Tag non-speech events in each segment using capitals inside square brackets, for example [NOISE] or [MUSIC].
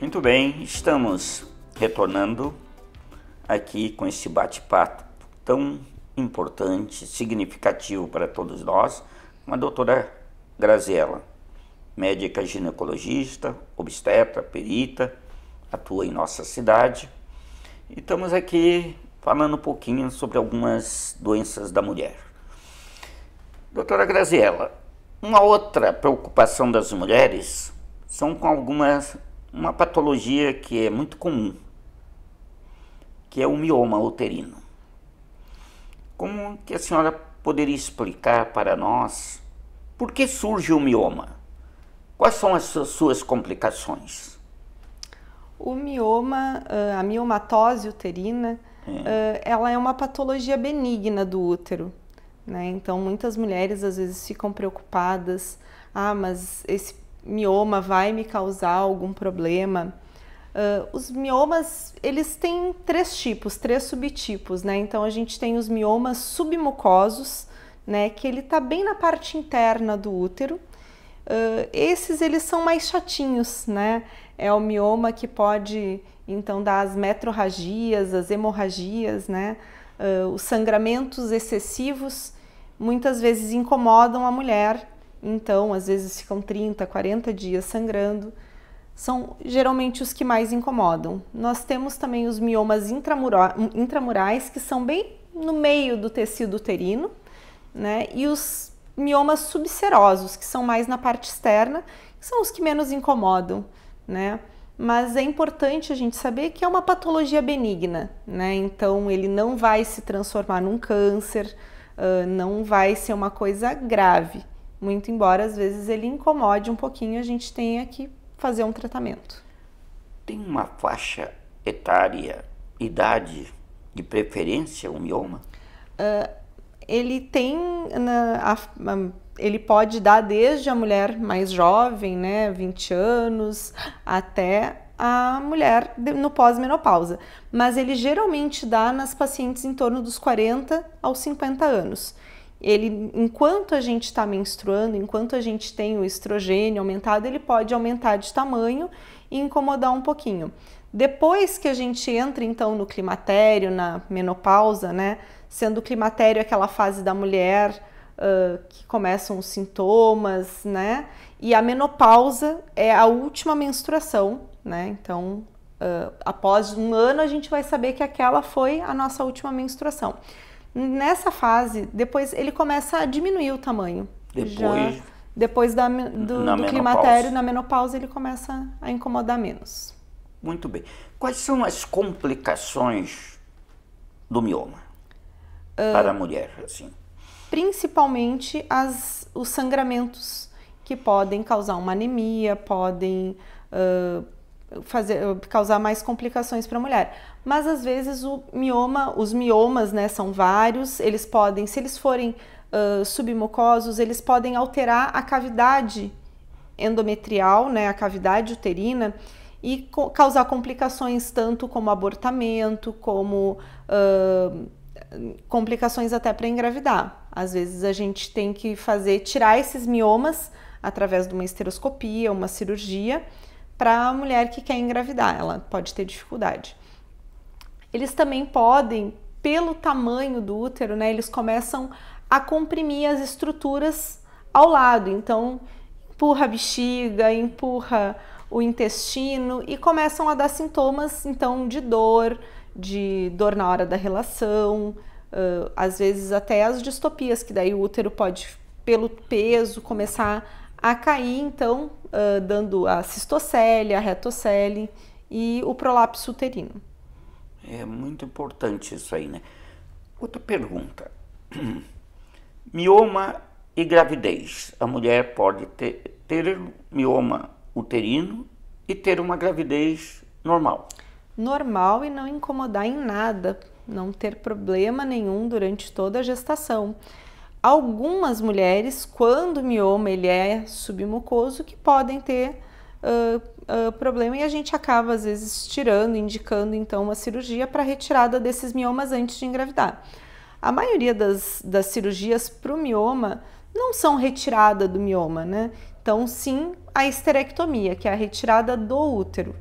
Muito bem, estamos retornando aqui com esse bate-papo tão importante, significativo para todos nós, com a doutora Graziella, médica ginecologista, obstetra, perita, atua em nossa cidade. E estamos aqui falando um pouquinho sobre algumas doenças da mulher. Doutora Graziella, uma outra preocupação das mulheres são com algumas uma patologia que é muito comum, que é o mioma uterino. Como que a senhora poderia explicar para nós por que surge o mioma? Quais são as suas complicações? O mioma, a miomatose uterina, é. ela é uma patologia benigna do útero. Né? Então, muitas mulheres às vezes ficam preocupadas. Ah, mas esse mioma vai me causar algum problema. Uh, os miomas, eles têm três tipos, três subtipos, né? Então, a gente tem os miomas submucosos, né? Que ele tá bem na parte interna do útero. Uh, esses, eles são mais chatinhos, né? É o mioma que pode, então, dar as metrorragias, as hemorragias, né? Uh, os sangramentos excessivos muitas vezes incomodam a mulher então, às vezes ficam 30, 40 dias sangrando. São geralmente os que mais incomodam. Nós temos também os miomas intramurais, que são bem no meio do tecido uterino, né? E os miomas subserosos, que são mais na parte externa, que são os que menos incomodam, né? Mas é importante a gente saber que é uma patologia benigna, né? Então ele não vai se transformar num câncer, uh, não vai ser uma coisa grave. Muito embora às vezes ele incomode um pouquinho, a gente tenha que fazer um tratamento. Tem uma faixa etária, idade de preferência, o um mioma? Uh, ele tem na, a, a, ele pode dar desde a mulher mais jovem, né, 20 anos, até a mulher no pós-menopausa, mas ele geralmente dá nas pacientes em torno dos 40 aos 50 anos ele, enquanto a gente está menstruando, enquanto a gente tem o estrogênio aumentado, ele pode aumentar de tamanho e incomodar um pouquinho. Depois que a gente entra então no climatério, na menopausa, né? Sendo o climatério aquela fase da mulher uh, que começam os sintomas, né? E a menopausa é a última menstruação, né? Então, uh, após um ano, a gente vai saber que aquela foi a nossa última menstruação. Nessa fase, depois ele começa a diminuir o tamanho. Depois, Já, depois da, do, na do climatério, na menopausa, ele começa a incomodar menos. Muito bem. Quais são as complicações do mioma uh, para a mulher? Assim? Principalmente as, os sangramentos que podem causar uma anemia, podem uh, fazer, eh, causar mais complicações para a mulher. Mas às vezes o mioma, os miomas, né, são vários, eles podem, se eles forem uh, submucosos, eles podem alterar a cavidade endometrial, né, a cavidade uterina e co causar complicações tanto como abortamento, como uh, complicações até para engravidar. Às vezes a gente tem que fazer tirar esses miomas através de uma esteroscopia, uma cirurgia para a mulher que quer engravidar, ela pode ter dificuldade. Eles também podem, pelo tamanho do útero, né, eles começam a comprimir as estruturas ao lado, então empurra a bexiga, empurra o intestino e começam a dar sintomas então de dor, de dor na hora da relação, uh, às vezes até as distopias, que daí o útero pode, pelo peso, começar a cair, então, uh, dando a cistocele, a retocele e o prolapso uterino. É muito importante isso aí, né? Outra pergunta. [CLEARS THROAT] mioma e gravidez. A mulher pode ter, ter mioma uterino e ter uma gravidez normal. Normal e não incomodar em nada, não ter problema nenhum durante toda a gestação algumas mulheres, quando o mioma ele é submucoso, que podem ter uh, uh, problema e a gente acaba às vezes tirando, indicando então uma cirurgia para retirada desses miomas antes de engravidar. A maioria das, das cirurgias para o mioma não são retirada do mioma, né? Então, sim, a esterectomia, que é a retirada do útero.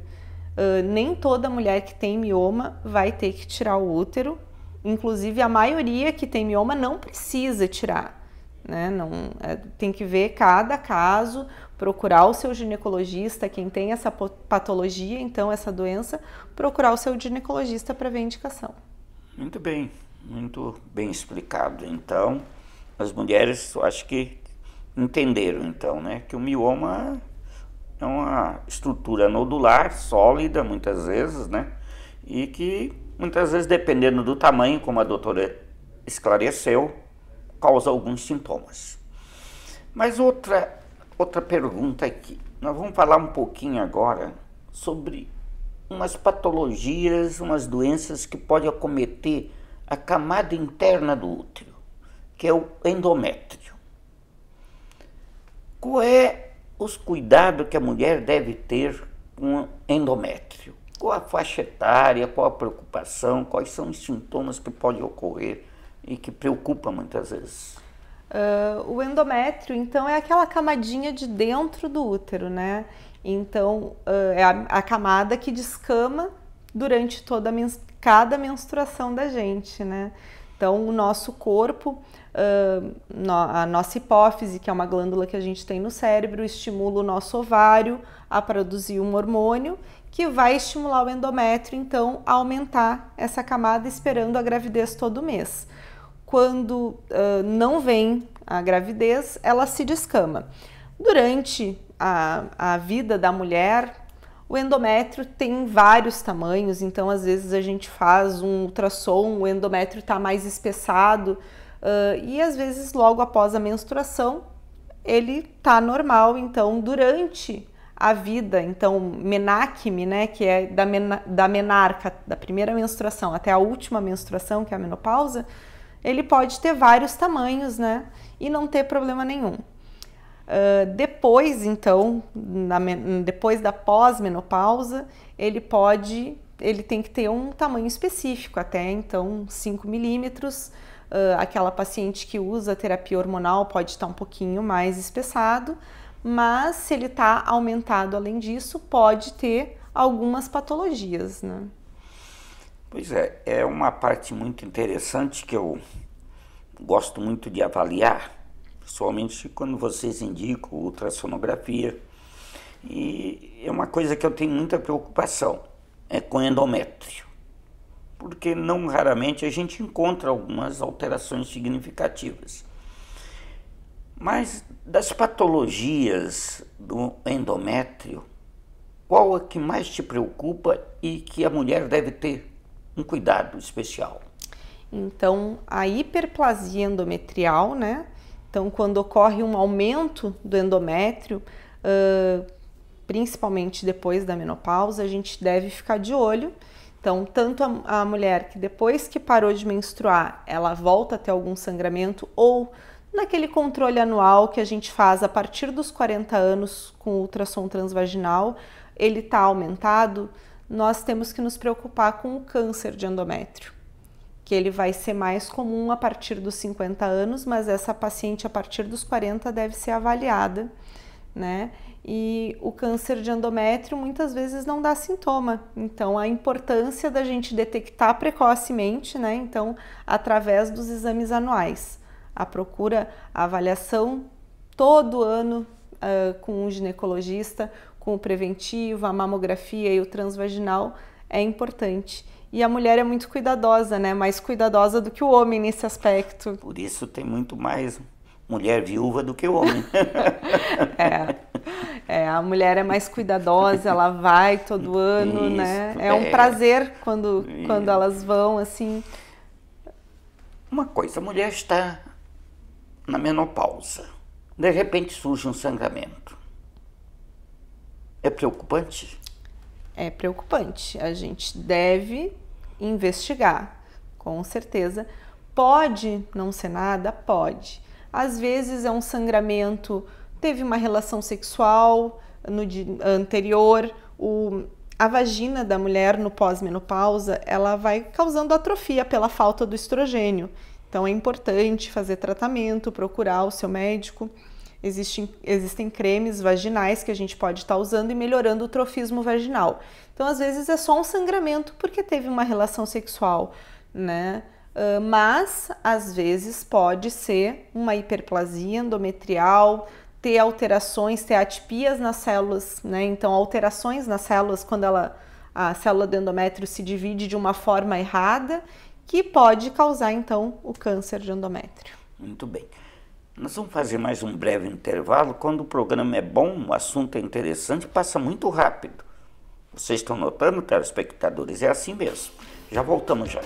Uh, nem toda mulher que tem mioma vai ter que tirar o útero, Inclusive, a maioria que tem mioma não precisa tirar, né? Não, é, tem que ver cada caso, procurar o seu ginecologista, quem tem essa patologia, então, essa doença, procurar o seu ginecologista para ver a indicação. Muito bem, muito bem explicado. Então, as mulheres, eu acho que entenderam, então, né? Que o mioma é uma estrutura nodular, sólida, muitas vezes, né? E que muitas vezes, dependendo do tamanho, como a doutora esclareceu, causa alguns sintomas. Mas outra, outra pergunta aqui. Nós vamos falar um pouquinho agora sobre umas patologias, umas doenças que podem acometer a camada interna do útero, que é o endométrio. Qual é os cuidados que a mulher deve ter com endométrio? Qual a faixa etária, qual a preocupação, quais são os sintomas que podem ocorrer e que preocupa muitas vezes? Uh, o endométrio, então, é aquela camadinha de dentro do útero, né? Então, uh, é a, a, camada que descama durante toda a cada menstruação da gente, né? Então, o nosso corpo, uh, no, a nossa hipófise, que é uma glândula que a gente tem no cérebro, estimula o nosso ovário a produzir um hormônio que vai estimular o endométrio, então, a aumentar essa camada esperando a gravidez todo mês. Quando uh, não vem a gravidez, ela se descama. Durante a, a vida da mulher, o endométrio tem vários tamanhos, então às vezes a gente faz um ultrassom, o endométrio está mais espessado uh, e às vezes logo após a menstruação ele está normal. Então, durante a vida. Então, menacme, né, que é da, mena, da menarca, da primeira menstruação até a última menstruação, que é a menopausa, ele pode ter vários tamanhos, né, e não ter problema nenhum. Uh, depois, então, na, depois da pós-menopausa, ele pode, ele tem que ter um tamanho específico, até então 5 milímetros. Uh, aquela paciente que usa terapia hormonal pode estar um pouquinho mais espessado, mas se ele está aumentado além disso, pode ter algumas patologias, né? Pois é, é uma parte muito interessante que eu gosto muito de avaliar, principalmente quando vocês indicam ultrassonografia. E é uma coisa que eu tenho muita preocupação, é com endométrio. Porque não raramente a gente encontra algumas alterações significativas. Mas das patologias do endométrio, qual a é que mais te preocupa e que a mulher deve ter um cuidado especial? Então, a hiperplasia endometrial, né? Então, quando ocorre um aumento do endométrio, uh, principalmente depois da menopausa, a gente deve ficar de olho. Então, tanto a, a mulher que depois que parou de menstruar, ela volta a ter algum sangramento ou naquele controle anual que a gente faz a partir dos 40 anos com ultrassom transvaginal, ele está aumentado, nós temos que nos preocupar com o câncer de endométrio, que ele vai ser mais comum a partir dos 50 anos, mas essa paciente a partir dos 40 deve ser avaliada, né? E o câncer de endométrio muitas vezes não dá sintoma, então a importância da gente detectar precocemente, né? Então, através dos exames anuais a procura, a avaliação todo ano uh, com um ginecologista, com o preventivo, a mamografia e o transvaginal é importante. E a mulher é muito cuidadosa, né? Mais cuidadosa do que o homem nesse aspecto. Por isso tem muito mais mulher viúva do que o homem. [LAUGHS] é. é. a mulher é mais cuidadosa, ela vai todo ano, né? isso, né? É, é, um é. prazer quando, quando elas vão, assim. Uma coisa, a mulher está na menopausa. De repente surge um sangramento. É preocupante? É preocupante. A gente deve investigar, com certeza. Pode não ser nada? Pode. Às vezes é um sangramento, teve uma relação sexual no anterior, o, a vagina da mulher no pós-menopausa, ela vai causando atrofia pela falta do estrogênio. Então é importante fazer tratamento, procurar o seu médico. Existem, existem cremes vaginais que a gente pode estar tá usando e melhorando o trofismo vaginal. Então, às vezes, é só um sangramento porque teve uma relação sexual, né? Ah, mas às vezes pode ser uma hiperplasia endometrial, ter alterações, ter atipias nas células, né? Então, alterações nas células quando ela, a célula do endométrio se divide de uma forma errada que pode causar então o câncer de endométrio. Muito bem. Nós vamos fazer mais um breve intervalo. Quando o programa é bom, o assunto é interessante, passa muito rápido. Vocês estão notando, telespectadores? É assim mesmo. Já voltamos já.